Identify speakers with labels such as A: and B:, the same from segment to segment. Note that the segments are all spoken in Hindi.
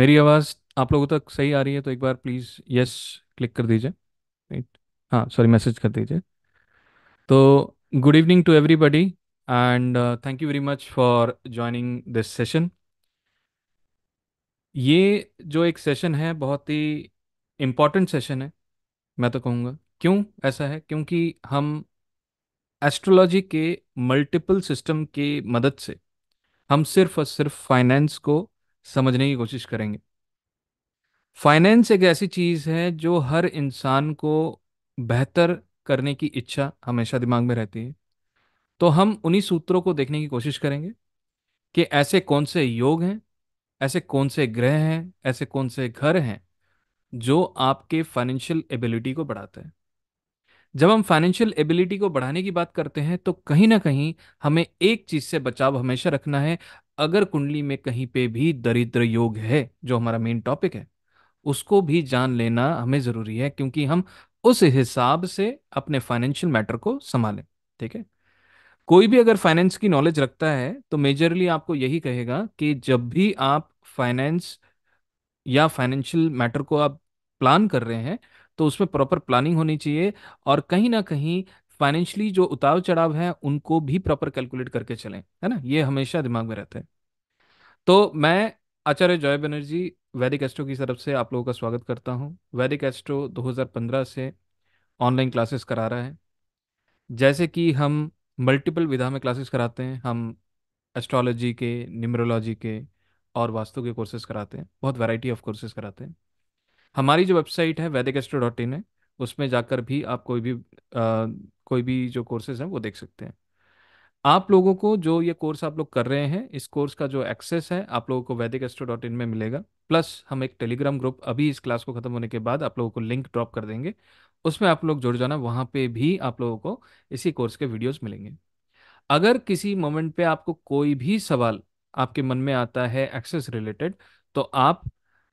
A: मेरी आवाज़ आप लोगों तक सही आ रही है तो एक बार प्लीज़ यस क्लिक कर दीजिए राइट हाँ सॉरी मैसेज कर दीजिए तो good evening to everybody and thank you very much for joining this session ये जो एक सेशन है बहुत ही इम्पॉर्टेंट सेशन है मैं तो कहूँगा क्यों ऐसा है क्योंकि हम एस्ट्रोलॉजी के मल्टीपल सिस्टम की मदद से हम सिर्फ और सिर्फ फाइनेंस को समझने की कोशिश करेंगे फाइनेंस एक ऐसी चीज़ है जो हर इंसान को बेहतर करने की इच्छा हमेशा दिमाग में रहती है तो हम उन्हीं सूत्रों को देखने की कोशिश करेंगे कि ऐसे कौन से योग हैं ऐसे कौन से ग्रह हैं ऐसे कौन से घर हैं जो आपके फाइनेंशियल एबिलिटी को बढ़ाते हैं जब हम फाइनेंशियल एबिलिटी को बढ़ाने की बात करते हैं तो कहीं ना कहीं हमें एक चीज़ से बचाव हमेशा रखना है अगर कुंडली में कहीं पे भी दरिद्र योग है जो हमारा मेन टॉपिक है उसको भी जान लेना हमें ज़रूरी है क्योंकि हम उस हिसाब से अपने फाइनेंशियल मैटर को संभालें ठीक है कोई भी अगर फाइनेंस की नॉलेज रखता है तो मेजरली आपको यही कहेगा कि जब भी आप फाइनेंस या फाइनेंशियल मैटर को आप प्लान कर रहे हैं तो उसमें प्रॉपर प्लानिंग होनी चाहिए और कहीं ना कहीं फाइनेंशियली जो उतार चढ़ाव है उनको भी प्रॉपर कैलकुलेट करके चलें है ना ये हमेशा दिमाग में रहता है तो मैं आचार्य जॉय बनर्जी वैदिक एस्ट्रो की तरफ से आप लोगों का स्वागत करता हूँ वैदिक एस्ट्रो 2015 से ऑनलाइन क्लासेस करा रहा है जैसे कि हम मल्टीपल विधा में क्लासेस कराते हैं हम एस्ट्रोलॉजी के न्यूमरोलॉजी के और वास्तु के कोर्सेज कराते हैं बहुत वैरायटी ऑफ कोर्सेज कराते हैं हमारी जो वेबसाइट है वैदिक एस्ट्रो डॉट इन है उसमें जाकर भी आप कोई भी आ, कोई भी जो कोर्सेज हैं वो देख सकते हैं आप लोगों को जो ये कोर्स आप लोग कर रहे हैं इस कोर्स का जो एक्सेस है आप लोगों को वैदिक एस्ट्रो डॉट इन में मिलेगा प्लस हम एक टेलीग्राम ग्रुप अभी इस क्लास को खत्म होने के बाद आप लोगों को लिंक ड्रॉप कर देंगे उसमें आप लोग जुड़ जाना वहाँ पे भी आप लोगों को इसी कोर्स के वीडियोस मिलेंगे अगर किसी मोमेंट पे आपको कोई भी सवाल आपके मन में आता है एक्सेस रिलेटेड तो आप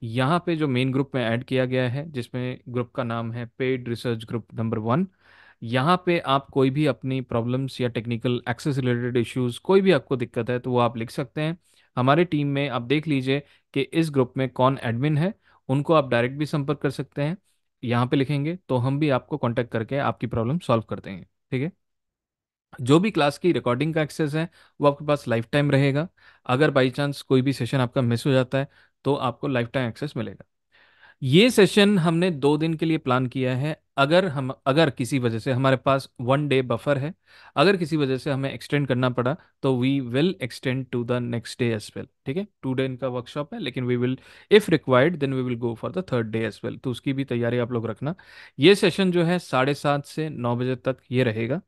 A: यहाँ पे जो मेन ग्रुप में ऐड किया गया है जिसमें ग्रुप का नाम है paid research group number one यहाँ पे आप कोई भी अपनी प्रॉब्लम्स या टेक्निकल एक्सेस रिलेटेड इश्यूज कोई भी आपको दिक्कत है तो वो आप लिख सकते हैं हमारे टीम में आप देख लीजिए कि इस ग्रुप में कौन एडमिन है उनको आप डायरेक्ट भी संपर्क कर सकते हैं यहाँ पे लिखेंगे तो हम भी आपको कॉन्टैक्ट करके आपकी प्रॉब्लम सॉल्व कर देंगे ठीक है जो भी क्लास की रिकॉर्डिंग का एक्सेस है वो आपके पास लाइफ टाइम रहेगा अगर बाई चांस कोई भी सेशन आपका मिस हो जाता है तो आपको लाइफ टाइम एक्सेस मिलेगा ये सेशन हमने दो दिन के लिए प्लान किया है अगर हम अगर किसी वजह से हमारे पास वन डे बफर है अगर किसी वजह से हमें एक्सटेंड करना पड़ा तो we will extend to the next day as well ठीक है टू डे इनका वर्कशॉप है लेकिन we will if required then we will go for the third day as well तो उसकी भी तैयारी आप लोग रखना ये सेशन जो है साढ़े सात से नौ बजे तक ये रहेगा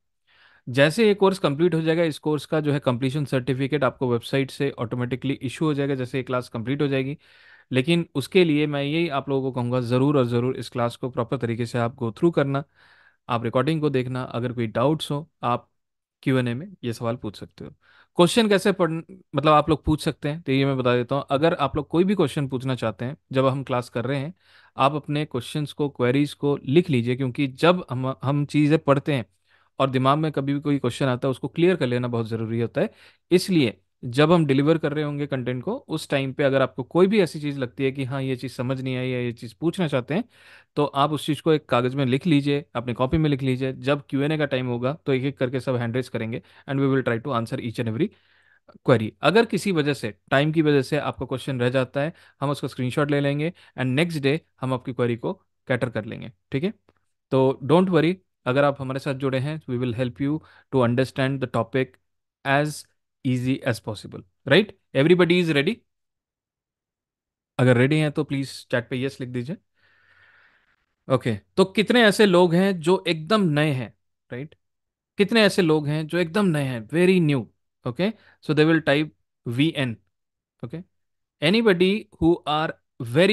A: जैसे ये कोर्स कंप्लीट हो जाएगा इस कोर्स का जो है कंप्लीशन सर्टिफिकेट आपको वेबसाइट से ऑटोमेटिकली इशू हो जाएगा जैसे ये क्लास कंप्लीट हो जाएगी लेकिन उसके लिए मैं यही आप लोगों को कहूँगा ज़रूर और ज़रूर इस क्लास को प्रॉपर तरीके से आप गो थ्रू करना आप रिकॉर्डिंग को देखना अगर कोई डाउट्स हो आप क्यू एन ए में ये सवाल पूछ सकते हो क्वेश्चन कैसे पढ़ मतलब आप लोग पूछ सकते हैं तो ये मैं बता देता हूँ अगर आप लोग कोई भी क्वेश्चन पूछना चाहते हैं जब हम क्लास कर रहे हैं आप अपने क्वेश्चंस को क्वेरीज को लिख लीजिए क्योंकि जब हम हम चीज़ें पढ़ते हैं और दिमाग में कभी भी कोई क्वेश्चन आता है उसको क्लियर कर लेना बहुत ज़रूरी होता है इसलिए जब हम डिलीवर कर रहे होंगे कंटेंट को उस टाइम पे अगर आपको कोई भी ऐसी चीज़ लगती है कि हाँ ये चीज़ समझ नहीं आई या ये चीज़ पूछना चाहते हैं तो आप उस चीज़ को एक कागज़ में लिख लीजिए अपने कॉपी में लिख लीजिए जब क्यू एन ए का टाइम होगा तो एक एक करके सब हैंड रेस करेंगे and we will try to answer each and every query अगर किसी वजह से टाइम की वजह से आपका क्वेश्चन रह जाता है हम उसका स्क्रीनशॉट ले लेंगे एंड नेक्स्ट डे हम आपकी क्वेरी को कैटर कर लेंगे ठीक है तो डोंट वरी अगर आप हमारे साथ जुड़े हैं we will help you to understand the topic as easy as possible right everybody is ready अगर रेडी हैं तो प्लीज चैट पे यस लिख दीजिए ओके okay. तो कितने ऐसे लोग हैं जो एकदम नए हैं राइट right? कितने ऐसे लोग हैं जो एकदम नए हैं very new okay so they will type V N okay anybody who are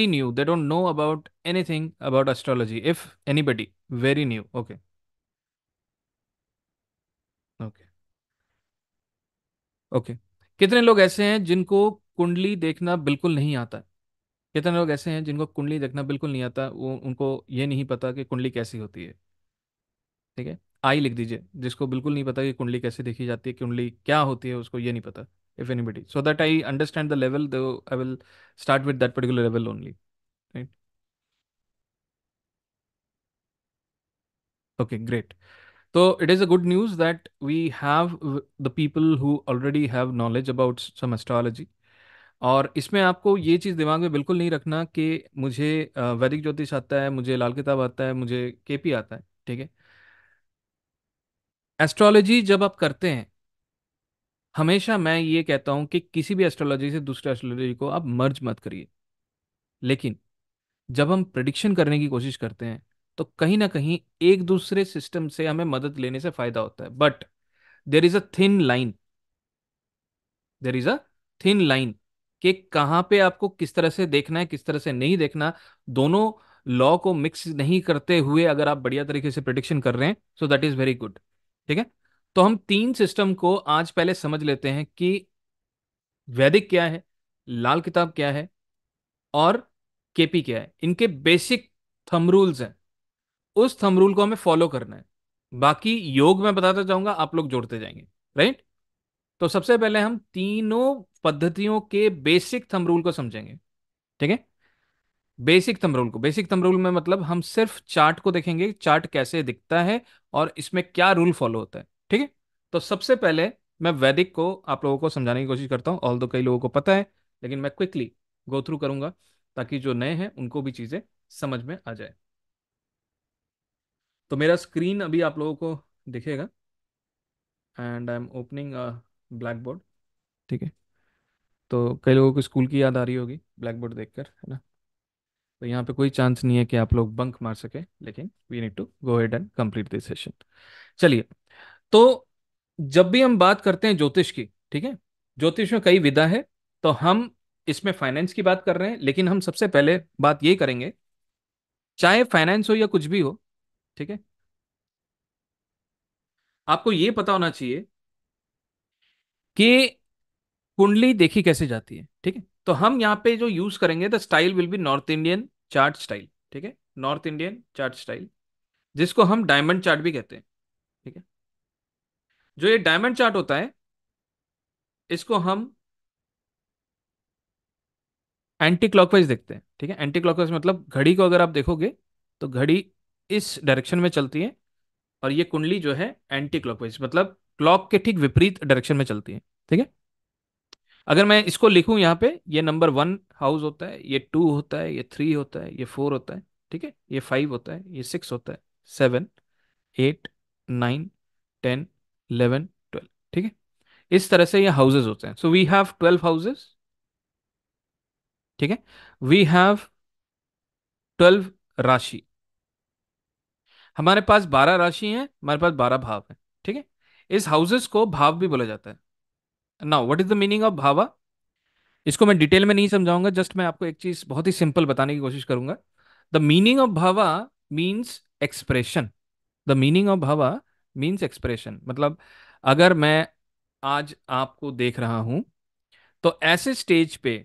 A: new they don't know about about anything about astrology if anybody very new okay okay okay कितने लोग ऐसे हैं जिनको कुंडली देखना बिल्कुल नहीं आता कितने लोग ऐसे हैं जिनको कुंडली देखना बिल्कुल नहीं आता वो उनको ये नहीं पता कि कुंडली कैसी होती है ठीक है आई लिख दीजिए जिसको बिल्कुल नहीं पता कि कुंडली कैसे देखी जाती है कुंडली क्या होती है उसको ये नहीं पता if anybody so that I understand the level though I will start with that particular level only right okay great तो it is a good news that we have the people who already have knowledge about some astrology और इसमें आपको ये चीज़ दिमाग में बिल्कुल नहीं रखना कि मुझे वैदिक ज्योतिष आता है मुझे लाल किताब आता है मुझे पी आता है ठीक है एस्ट्रोलॉजी जब आप करते हैं हमेशा मैं ये कहता हूँ कि किसी भी एस्ट्रोलॉजी से दूसरे एस्ट्रोलॉजी को आप मर्ज मत करिए लेकिन जब हम प्रडिक्शन करने की कोशिश करते हैं तो कहीं ना कहीं एक दूसरे सिस्टम से हमें मदद लेने से फायदा होता है but there is a thin line there is a thin line कि कहां पे आपको किस तरह से देखना है किस तरह से नहीं देखना दोनों लॉ को मिक्स नहीं करते हुए अगर आप बढ़िया तरीके से प्रडिक्शन कर रहे हैं so that is very good ठीक है तो हम तीन सिस्टम को आज पहले समझ लेते हैं कि वैदिक क्या है लाल किताब क्या है और केपी क्या है इनके बेसिक थम रूल्स हैं उस थम रूल को हमें फॉलो करना है बाकी योग मैं बताता जाऊंगा आप लोग जोड़ते जाएंगे राइट तो सबसे पहले हम तीनों पद्धतियों के बेसिक थम रूल को समझेंगे ठीक है बेसिक थम रूल को बेसिक थम रूल में मतलब हम सिर्फ चार्ट को देखेंगे चार्ट कैसे दिखता है और इसमें क्या रूल फॉलो होता है ठीक है तो सबसे पहले मैं वैदिक को आप लोगों को समझाने की कोशिश करता हूँ ऑल दो कई लोगों को पता है लेकिन मैं क्विकली गो थ्रू करूंगा ताकि जो नए हैं उनको भी चीज़ें समझ में आ जाए तो मेरा स्क्रीन अभी आप लोगों को दिखेगा and I am opening blackboard ठीक है तो कई लोगों को स्कूल की याद आ रही होगी ब्लैक बोर्ड देख कर है ना तो यहाँ पे कोई चांस नहीं है कि आप लोग बंक मार सके लेकिन we need to go head and complete this session चलिए तो जब भी हम बात करते हैं ज्योतिष की ठीक है ज्योतिष में कई विधा है तो हम इसमें फाइनेंस की बात कर रहे हैं लेकिन हम सबसे पहले बात ये करेंगे चाहे फाइनेंस हो या कुछ भी हो ठीक है आपको यह पता होना चाहिए कि कुंडली देखी कैसे जाती है ठीक है तो हम यहां पे जो यूज करेंगे the style will be north Indian chart style ठीक है नॉर्थ इंडियन चार्ट स्टाइल जिसको हम डायमंड चार्ट भी कहते हैं ठीक है जो ये डायमंड चार्ट होता है इसको हम एंटी क्लॉकवाइज देखते हैं ठीक है एंटी क्लॉकवाइज मतलब घड़ी को अगर आप देखोगे तो घड़ी इस डायरेक्शन में चलती है और ये कुंडली जो है एंटी क्लॉकवाइज मतलब क्लॉक के ठीक विपरीत डायरेक्शन में चलती है ठीक है अगर मैं इसको लिखूं यहाँ पे ये नंबर वन हाउस होता है ये टू होता है ये थ्री होता है ये फोर होता है ठीक है ये फाइव होता है ये सिक्स होता है seven eight nine ten eleven twelve ठीक है इस तरह से ये हाउसेज होते हैं so we have twelve houses ठीक है वी हैव ट्वेल्व राशि हमारे पास बारह राशि है हमारे पास बारह भाव है ठीक है इस हाउसेस को भाव भी बोला जाता है now what is the meaning of bhava इसको मैं डिटेल में नहीं समझाऊंगा जस्ट मैं आपको एक चीज बहुत ही सिंपल बताने की कोशिश करूंगा the meaning of bhava means expression the meaning of bhava means expression मतलब अगर मैं आज आपको देख रहा हूं तो ऐसे स्टेज पे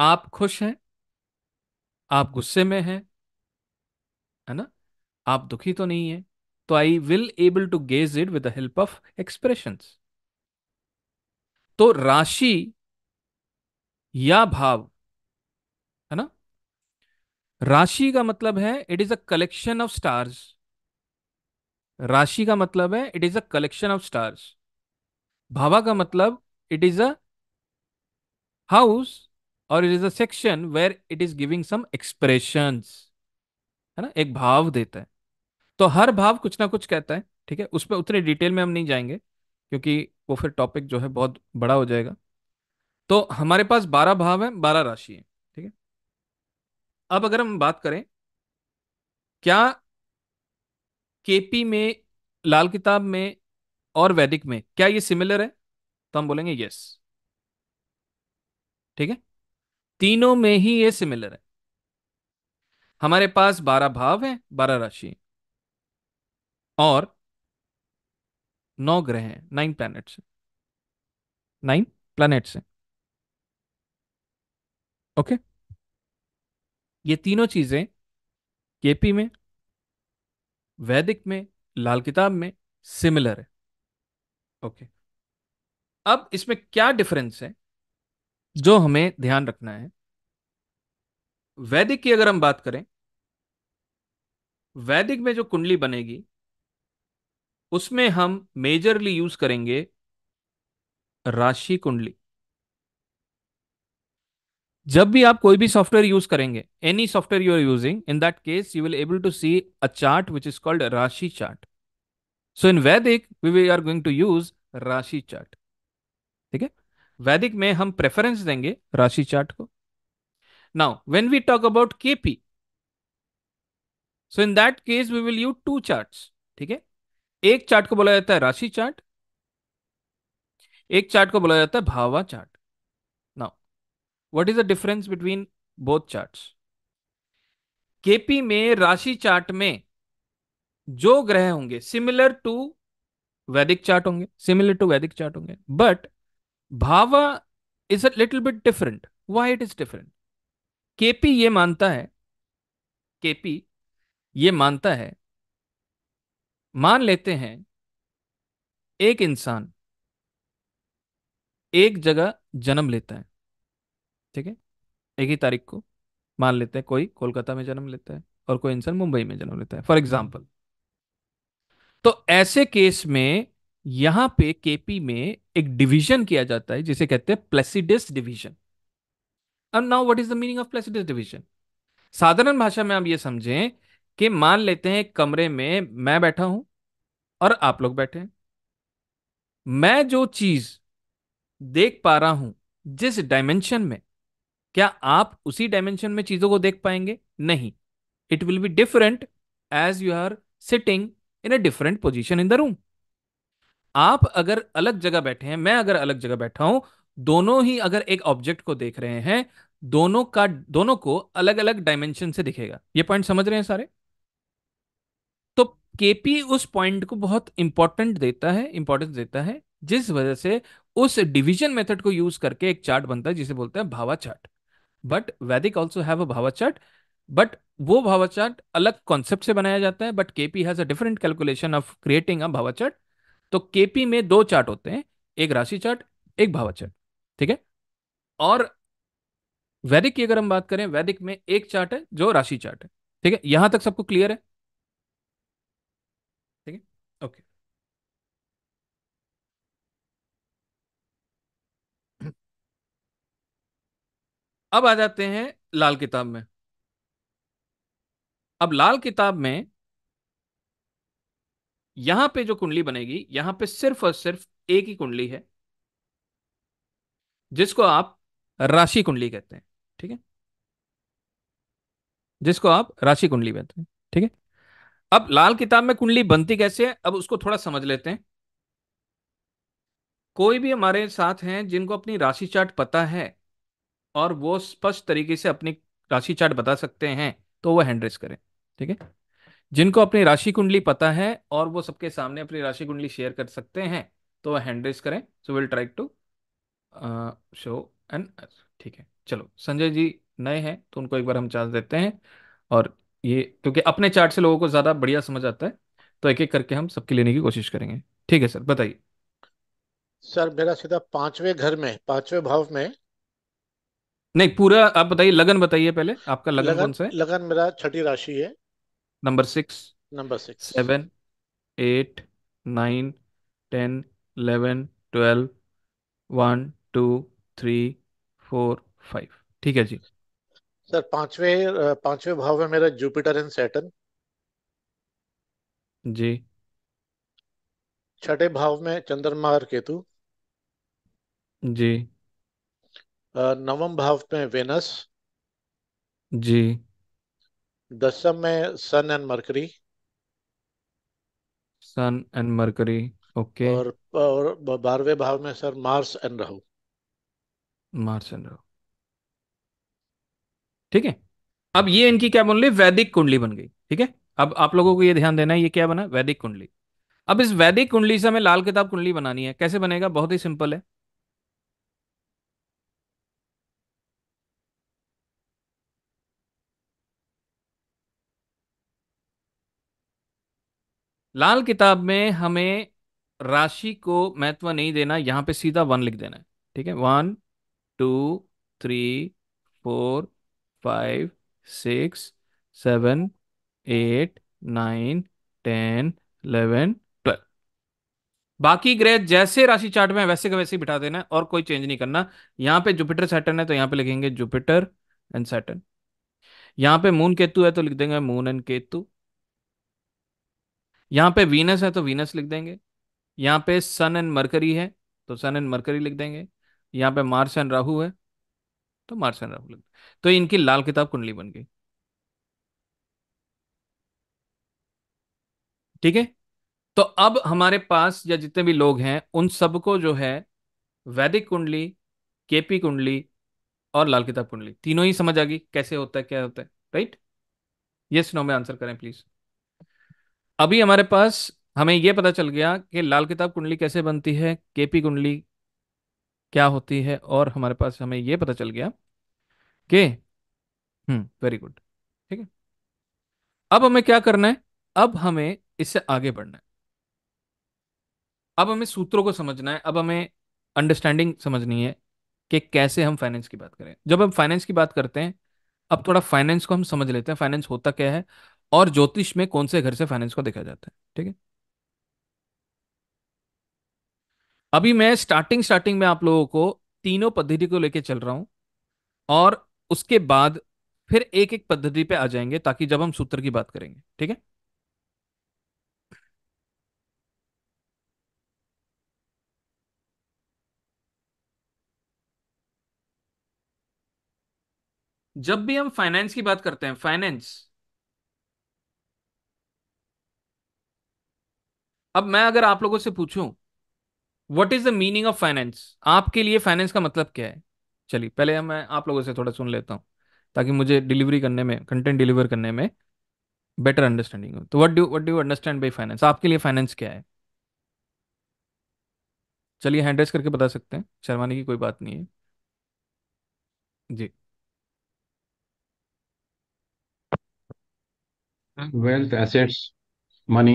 A: आप खुश हैं आप गुस्से में हैं है ना आप दुखी तो नहीं है तो I will able to gauge it with the help of expression तो राशि या भाव है ना राशि का मतलब है it is a collection of stars राशि का मतलब है it is a collection of stars भावा का मतलब इट इज अ हाउस और it is a section where it is giving some expressions है ना एक भाव देता है तो हर भाव कुछ ना कुछ कहता है ठीक है उसमें उतने डिटेल में हम नहीं जाएंगे क्योंकि वो फिर टॉपिक जो है बहुत बड़ा हो जाएगा तो हमारे पास बारह भाव है बारह राशि है ठीक है अब अगर हम बात करें क्या केपी में लाल किताब में और वैदिक में क्या ये सिमिलर है तो हम बोलेंगे यस ठीक है तीनों में ही ये सिमिलर है हमारे पास बारह भाव हैं बारह राशि और नौ ग्रह हैं नाइन प्लैनेट्स नाइन प्लैनेट्स हैं ओके ये तीनों चीजें केपी में वैदिक में लाल किताब में सिमिलर है ओके अब इसमें क्या डिफरेंस है जो हमें ध्यान रखना है वैदिक की अगर हम बात करें वैदिक में जो कुंडली बनेगी उसमें हम मेजरली यूज करेंगे राशि कुंडली जब भी आप कोई भी सॉफ्टवेयर यूज करेंगे any software you are using in that case you will able to see a chart which is called rashi chart so in Vedic we are going to use rashi chart ठीक है वैदिक में हम प्रेफरेंस देंगे राशि चार्ट को now when we talk about KP so in that case we will use two charts ठीक है एक चार्ट को बोला जाता है राशि चार्ट एक चार्ट को बोला जाता है bhava chart now what is the difference between both charts KP में राशि चार्ट में जो ग्रह होंगे सिमिलर टू वैदिक चार्ट होंगे सिमिलर टू वैदिक चार्ट होंगे but bhava is a little bit different why it is different KP ये मानता है केपी ये मानता है मान लेते हैं एक इंसान एक जगह जन्म लेता है ठीक है एक ही तारीख को मान लेते हैं कोई कोलकाता में जन्म लेता है और कोई इंसान मुंबई में जन्म लेता है फॉर एग्जाम्पल तो ऐसे केस में यहां पे केपी में एक डिवीजन किया जाता है जिसे कहते हैं प्लेसिडस डिवीजन अब now what is the meaning of Placidus division साधारण भाषा में आप ये समझें कि मान लेते हैं कमरे में मैं बैठा हूं और आप लोग बैठे हैं मैं जो चीज देख पा रहा हूं जिस डायमेंशन में क्या आप उसी डायमेंशन में चीजों को देख पाएंगे नहीं it will be different as you are sitting in a different position in the room आप अगर अलग जगह बैठे हैं मैं अगर अलग जगह बैठा हूं दोनों ही अगर एक ऑब्जेक्ट को देख रहे हैं दोनों का दोनों को अलग अलग डायमेंशन से दिखेगा ये पॉइंट समझ रहे हैं सारे केपी उस पॉइंट को बहुत इंपॉर्टेंट देता है इंपॉर्टेंस देता है जिस वजह से उस डिवीजन मेथड को यूज करके एक चार्ट बनता है जिसे बोलते हैं bhava chart but Vedic also have a bhava chart but वो भावा चार्ट अलग कॉन्सेप्ट से बनाया जाता है but KP has a different calculation of creating a bhava chart तो केपी में दो चार्ट होते हैं एक राशि चार्ट एक भावा चार्ट ठीक है और वैदिक की अगर हम बात करें वैदिक में एक चार्ट है जो राशि चार्ट है ठीक है यहां तक सबको क्लियर है अब आ जाते हैं लाल किताब में अब लाल किताब में यहां पे जो कुंडली बनेगी यहां पे सिर्फ और सिर्फ एक ही कुंडली है जिसको आप राशि कुंडली कहते हैं ठीक है जिसको आप राशि कुंडली कहते हैं ठीक है अब लाल किताब में कुंडली बनती कैसे है अब उसको थोड़ा समझ लेते हैं कोई भी हमारे साथ हैं जिनको अपनी राशि चार्ट पता है और वो स्पष्ट तरीके से अपनी राशि चार्ट बता सकते हैं तो वो हैंडरेस करें ठीक है जिनको अपनी राशि कुंडली पता है और वो सबके सामने अपनी राशि कुंडली शेयर कर सकते हैं तो वह हैंडरेस करें so will try to show and ठीक है चलो संजय जी नए हैं तो उनको एक बार हम चांस देते हैं और ये क्योंकि अपने चार्ट से लोगों को ज़्यादा बढ़िया समझ आता है तो एक एक करके हम सबके लेने की कोशिश करेंगे ठीक है सर बताइए सर मेरा सीधा पांचवें घर में पांचवें भाव में नहीं पूरा आप बताइए लगन बताइए पहले आपका लगन, लगन कौन सा है लगन मेरा छठी राशि है number six number six seven eight nine ten eleven twelve one two three four five ठीक है जी सर पांचवे पांचवे भाव में मेरा जुपिटर एंड सैटन जी छठे भाव में चंद्रमा और केतु जी नवम भाव में वेनस जी दशम में Sun and Mercury Sun and Mercury okay और और बारहवें भाव में sir Mars and Rahu Mars and Rahu ठीक है अब ये इनकी क्या बन ली वैदिक कुंडली बन गई ठीक है अब आप लोगों को ये ध्यान देना है ये क्या बना वैदिक कुंडली अब इस वैदिक कुंडली से हमें लाल किताब कुंडली बनानी है कैसे बनेगा बहुत ही सिंपल है लाल किताब में हमें राशि को महत्व नहीं देना यहाँ पे सीधा वन लिख देना है ठीक है one two three four five six seven eight nine ten eleven twelve बाकी ग्रह जैसे राशि चार्ट में वैसे का वैसे ही बिठा देना है और कोई चेंज नहीं करना यहाँ पे जुपिटर सैटर्न है तो यहाँ पे लिखेंगे जुपिटर एंड सैटर्न यहाँ पे मून केतु है तो लिख देंगे मून एंड केतु यहाँ पे वीनस है तो वीनस लिख देंगे यहाँ पे सन एंड मरकरी है तो सन एंड मरकरी लिख देंगे यहाँ पे मार्स एंड राहु है तो मार्स एंड राहु लिख तो इनकी लाल किताब कुंडली बन गई ठीक है तो अब हमारे पास या जितने भी लोग हैं उन सबको जो है वैदिक कुंडली केपी कुंडली और लाल किताब कुंडली तीनों ही समझ आ गई कैसे होता है क्या होता है राइट यस नो में आंसर करें प्लीज अभी हमारे पास हमें यह पता चल गया कि लाल किताब कुंडली कैसे बनती है केपी कुंडली क्या होती है और हमारे पास हमें यह पता चल गया कि हम्म वेरी गुड ठीक है अब हमें क्या करना है अब हमें इससे आगे बढ़ना है अब हमें सूत्रों को समझना है अब हमें अंडरस्टैंडिंग समझनी है कि कैसे हम फाइनेंस की बात करें जब हम फाइनेंस की बात करते हैं अब थोड़ा फाइनेंस को हम समझ लेते हैं फाइनेंस होता क्या है और ज्योतिष में कौन से घर से फाइनेंस को देखा जाता है ठीक है अभी मैं स्टार्टिंग स्टार्टिंग में आप लोगों को तीनों पद्धति को लेकर चल रहा हूं और उसके बाद फिर एक एक पद्धति पे आ जाएंगे ताकि जब हम सूत्र की बात करेंगे ठीक है जब भी हम फाइनेंस की बात करते हैं फाइनेंस अब मैं अगर आप लोगों से पूछूं what is the meaning of finance आपके लिए फाइनेंस का मतलब क्या है चलिए पहले मैं आप लोगों से थोड़ा सुन लेता हूं ताकि मुझे डिलीवरी करने में कंटेंट डिलीवर करने में बेटर अंडरस्टैंडिंग हो तो what do what do understand by finance आपके लिए फाइनेंस क्या है चलिए हैंड्रेस करके बता सकते हैं शर्माने की कोई बात नहीं है जी वेल्थ एसेट्स मनी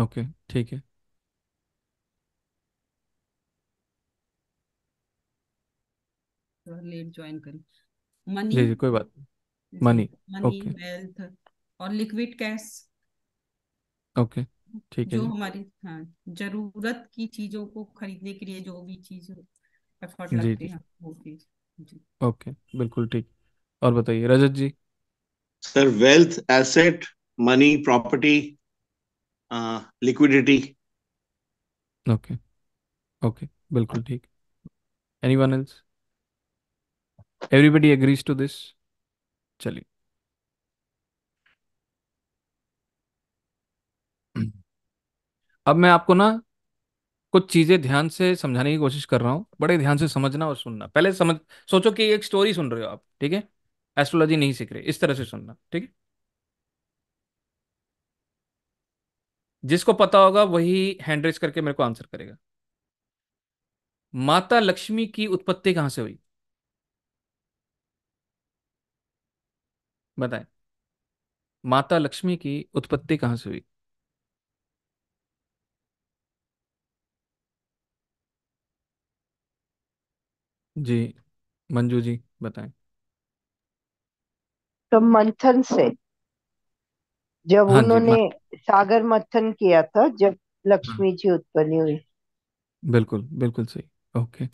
A: ओके ठीक है लेट ज्वाइन करी मनी जी जी कोई बात नहीं मनी ओके वेल्थ और लिक्विड कैश ओके ठीक है जो जी हमारी हाँ जरूरत की चीजों को खरीदने के लिए जो भी चीज एफर्ट जी लगते जी हैं वो चीज जी ओके बिल्कुल ठीक और बताइए Rajat ji sir wealth asset money property liquidity okay okay बिल्कुल ठीक anyone else everybody agrees to this चलिए अब मैं आपको ना कुछ चीजें ध्यान से समझाने की कोशिश कर रहा हूँ बड़े ध्यान से समझना और सुनना पहले समझ सोचो कि एक स्टोरी सुन रहे हो आप ठीक है एस्ट्रोलॉजी नहीं सीख रहे इस तरह से सुनना ठीक है जिसको पता होगा वही हैंड रेस करके मेरे को आंसर करेगा माता लक्ष्मी की उत्पत्ति कहां से हुई बताएं माता लक्ष्मी की उत्पत्ति कहां से हुई जी मंजू जी बताएं तो मंथन से जब हाँ जी उन्होंने सागर मंथन किया था जब लक्ष्मी हाँ। जी उत्पन्न हुई बिल्कुल बिल्कुल सही ओके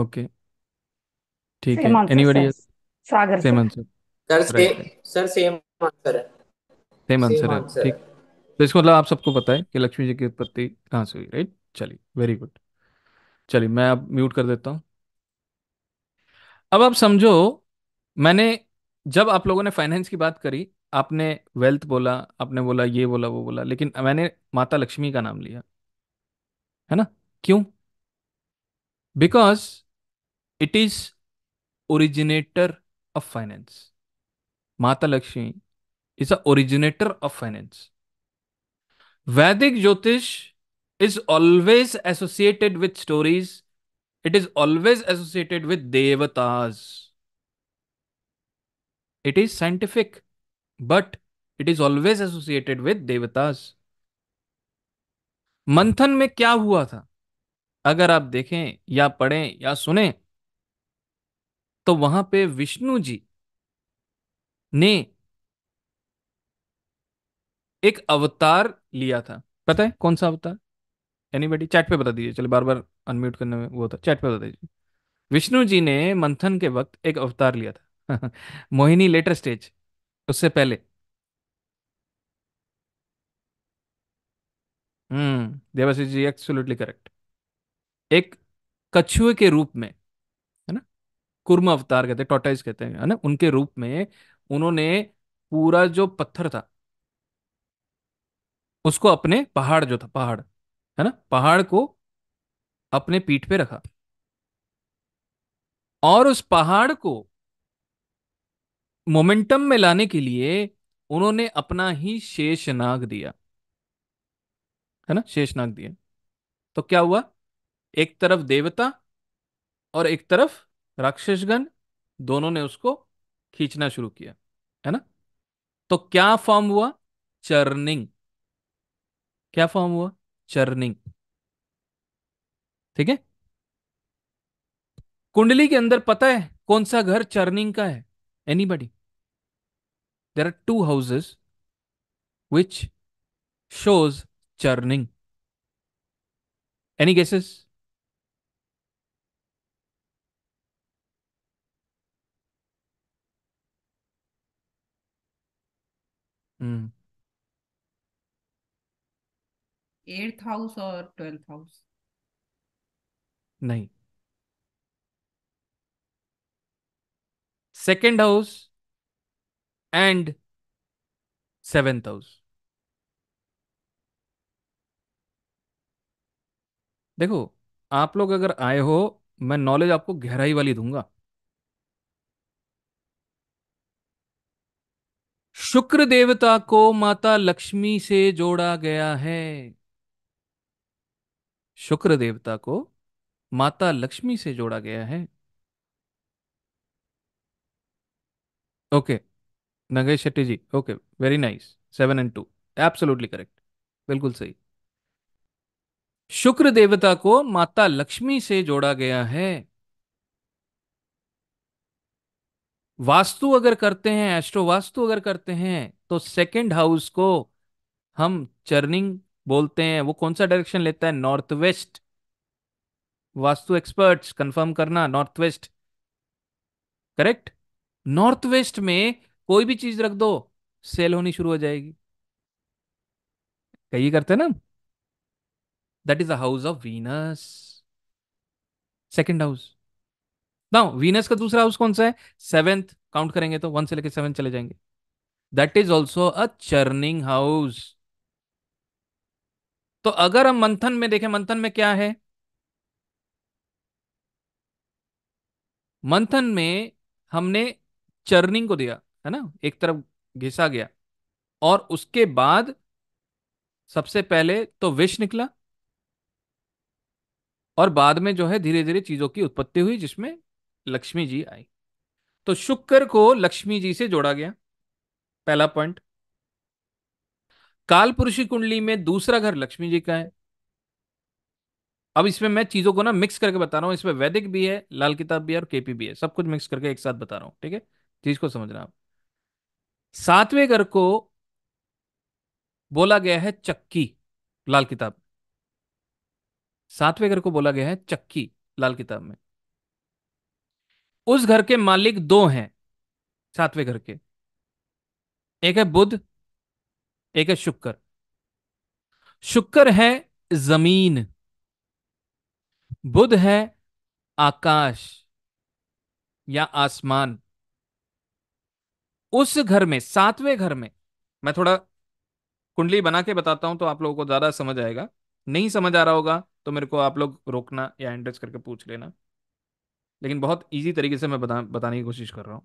A: ओके ठीक सेम है answer anybody sir Sagar same sir answer sir से राइट सर सेम आंसर है सेम
B: सेम आंसर है आंसर ठीक
A: तो इसको मतलब आप सबको पता है कि लक्ष्मी जी की उत्पत्ति कहाँ से हुई राइट चलिए वेरी गुड चलिए मैं अब म्यूट कर देता हूँ अब आप समझो मैंने जब आप लोगों ने फाइनेंस की बात करी आपने वेल्थ बोला आपने बोला ये बोला वो बोला लेकिन मैंने माता लक्ष्मी का नाम लिया है ना क्यों because it is originator of finance माता Lakshmi is a originator of finance Vedic Jyotish is always associated with stories it is always associated with देवताज it is scientific but it is always associated with देवतास मंथन में क्या हुआ था अगर आप देखें या पढ़ें या सुने तो वहां पे विष्णु जी ने एक अवतार लिया था पता है कौन सा अवतार एनीबडी चैट पे बता दीजिए चलो बार बार अनम्यूट करने में वो था चैट पे बता दीजिए विष्णु जी ने मंथन के वक्त एक अवतार लिया था मोहिनी लेटर स्टेज उससे पहले हम्म देवाशीष जी एक्सोल्युटली करेक्ट एक कछुए के रूप में है ना कुर्म अवतार कहते हैं टोटाइज कहते हैं है ना उनके रूप में उन्होंने पूरा जो पत्थर था उसको अपने पहाड़ जो था पहाड़ है ना पहाड़ को अपने पीठ पे रखा और उस पहाड़ को मोमेंटम में लाने के लिए उन्होंने अपना ही शेषनाग दिया है ना शेषनाग दिया तो क्या हुआ एक तरफ देवता और एक तरफ राक्षसगण दोनों ने उसको खींचना शुरू किया है ना तो क्या फॉर्म हुआ चर्निंग क्या फॉर्म हुआ चर्निंग ठीक है कुंडली के अंदर पता है कौन सा घर चर्निंग का है anybody there are two houses which shows churning. Any guesses? Hmm. Eighth house or twelfth house? No. Second house. And seventh house देखो आप लोग अगर आए हो मैं नॉलेज आपको गहराई वाली दूंगा शुक्र देवता को माता लक्ष्मी से जोड़ा गया है शुक्र देवता को माता लक्ष्मी से जोड़ा गया है okay okay. Nagesh Shetty ji okay very nice seven and two absolutely correct बिल्कुल सही शुक्र देवता को माता लक्ष्मी से जोड़ा गया है वास्तु अगर करते हैं एस्ट्रो वास्तु अगर करते हैं तो सेकंड हाउस को हम चर्निंग बोलते हैं वो कौन सा डायरेक्शन लेता है north west vastu experts confirm करना north west correct north west में कोई भी चीज रख दो सेल होनी शुरू हो जाएगी कही करते ना that is the house of Venus second house now Venus का दूसरा हाउस कौन सा है सेवेंथ काउंट करेंगे तो वन से लेकर सेवन चले जाएंगे that is also a churning house तो अगर हम मंथन में देखें मंथन में क्या है मंथन में हमने चर्निंग को दिया है ना एक तरफ घिसा गया और उसके बाद सबसे पहले तो विष निकला और बाद में जो है धीरे धीरे चीजों की उत्पत्ति हुई जिसमें लक्ष्मी जी आई तो शुक्र को लक्ष्मी जी से जोड़ा गया पहला पॉइंट काल पुरुषी कुंडली में दूसरा घर लक्ष्मी जी का है अब इसमें मैं चीजों को ना मिक्स करके बता रहा हूं इसमें वैदिक भी है लाल किताब भी है और केपी भी है सब कुछ मिक्स करके एक साथ बता रहा हूं ठीक है चीज को समझना आप सातवें घर को बोला गया है चक्की लाल किताब सातवें घर को बोला गया है चक्की लाल किताब में उस घर के मालिक दो हैं सातवें घर के एक है बुध एक है शुक्र शुक्र है जमीन बुध है आकाश या आसमान उस घर में सातवें घर में मैं थोड़ा कुंडली बना के बताता हूं तो आप लोगों को ज्यादा समझ आएगा नहीं समझ आ रहा होगा तो मेरे को आप लोग रोकना या एंड्रेस करके पूछ लेना लेकिन बहुत ईजी तरीके से मैं बता बताने की कोशिश कर रहा हूं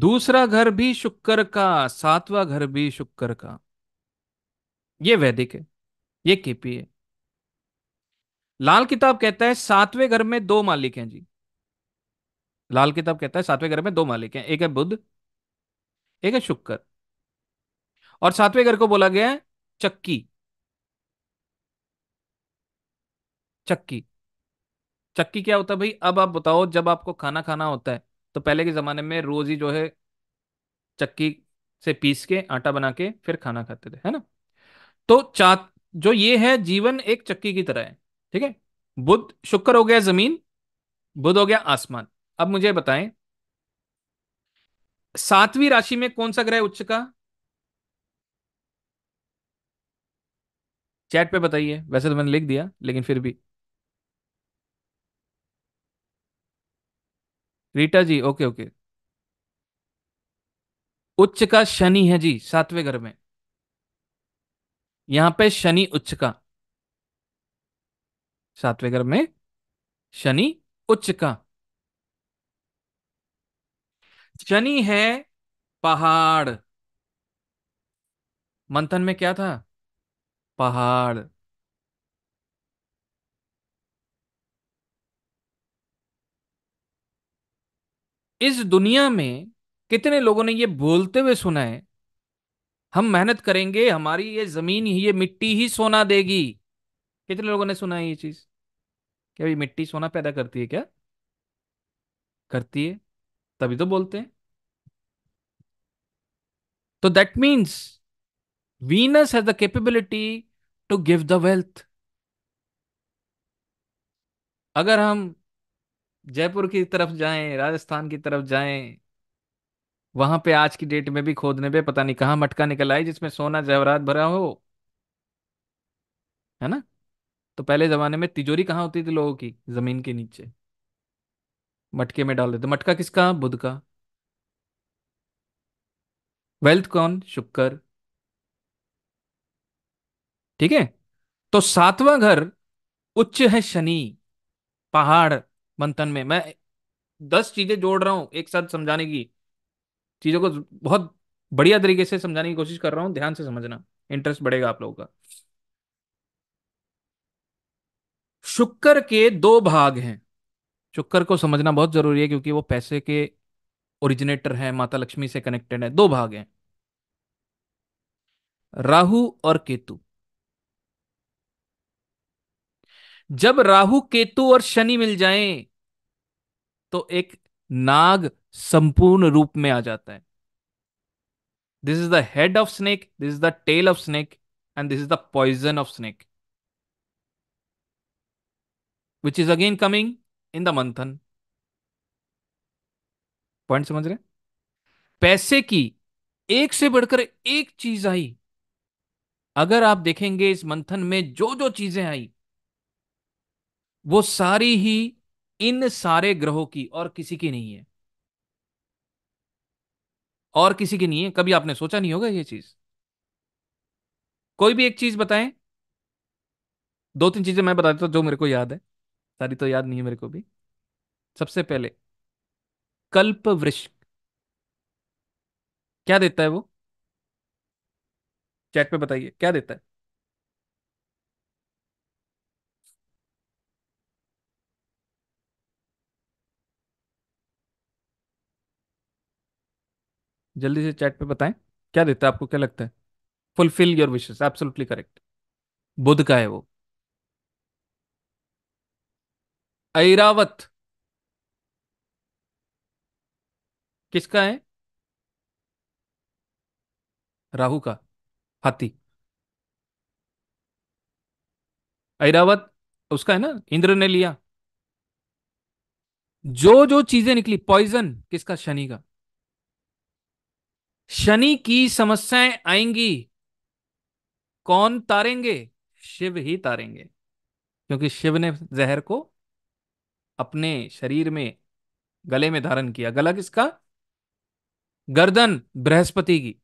A: दूसरा घर भी शुक्र का सातवां घर भी शुक्र का ये वैदिक है ये केपी है लाल किताब कहता है सातवें घर में दो मालिक हैं जी लाल किताब कहता है सातवें घर में दो मालिक हैं एक है बुद्ध एक है शुक्र और सातवें घर को बोला गया है चक्की चक्की चक्की क्या होता है भाई अब आप बताओ जब आपको खाना खाना होता है तो पहले के ज़माने में रोज़ ही जो है चक्की से पीस के आटा बना के फिर खाना खाते थे है ना तो चा जो ये है जीवन एक चक्की की तरह है ठीक है बुद्ध शुक्र हो गया जमीन बुद्ध हो गया आसमान अब मुझे बताएं सातवीं राशि में कौन सा ग्रह उच्च का चैट पे बताइए वैसे तो मैंने लिख दिया लेकिन फिर भी रीटा जी ओके ओके उच्च का शनि है जी सातवें घर में यहां पे शनि उच्च का सातवें घर में शनि उच्च का शनि है पहाड़ मंथन में क्या था पहाड़ इस दुनिया में कितने लोगों ने ये बोलते हुए सुना है हम मेहनत करेंगे हमारी ये जमीन ही ये मिट्टी ही सोना देगी कितने लोगों ने सुना है ये चीज क्या ये मिट्टी सोना पैदा करती है क्या करती है तभी तो बोलते हैं तो that means Venus has the capability to give the wealth अगर हम जयपुर की तरफ जाएं राजस्थान की तरफ जाएं वहां पे आज की डेट में भी खोदने पे पता नहीं कहाँ मटका निकल आई जिसमें सोना जवरात भरा हो है ना तो पहले जमाने में तिजोरी कहाँ होती थी लोगों की जमीन के नीचे मटके में डाल देते मटका किसका बुध का वेल्थ कौन शुक्र ठीक है तो सातवां घर उच्च है शनि पहाड़ मंथन में मैं दस चीजें जोड़ रहा हूँ एक साथ समझाने की चीजों को बहुत बढ़िया तरीके से समझाने की कोशिश कर रहा हूँ ध्यान से समझना इंटरेस्ट बढ़ेगा आप लोगों का शुक्र के दो भाग हैं शुक्र को समझना बहुत जरूरी है क्योंकि वो पैसे के ओरिजिनेटर है माता लक्ष्मी से कनेक्टेड है दो भाग हैं राहु और केतु जब राहु केतु और शनि मिल जाएं तो एक नाग संपूर्ण रूप में आ जाता है this is the head of snake this is the tail of snake and this is the poison of snake which is again coming in the manthan point समझ रहे पैसे की एक से बढ़कर एक चीज आई अगर आप देखेंगे इस मंथन में जो जो चीजें आई वो सारी ही इन सारे ग्रहों की और किसी की नहीं है और किसी की नहीं है कभी आपने सोचा नहीं होगा ये चीज कोई भी एक चीज बताएं दो तीन चीजें मैं बता देता हूं जो मेरे को याद है सारी तो याद नहीं है मेरे को भी सबसे पहले कल्प वृक्ष क्या देता है वो चैट पे बताइए क्या देता है जल्दी से चैट पे बताएं क्या देता है आपको क्या लगता है fulfil your wishes absolutely correct Budh का है वो ऐरावत किसका है राहु का हाथी ऐरावत उसका है ना इंद्र ने लिया जो जो चीजें निकली पॉइजन किसका शनि का शनि की समस्याएं आएंगी कौन तारेंगे शिव ही तारेंगे क्योंकि शिव ने जहर को अपने शरीर में गले में धारण किया गला किसका गर्दन बृहस्पति की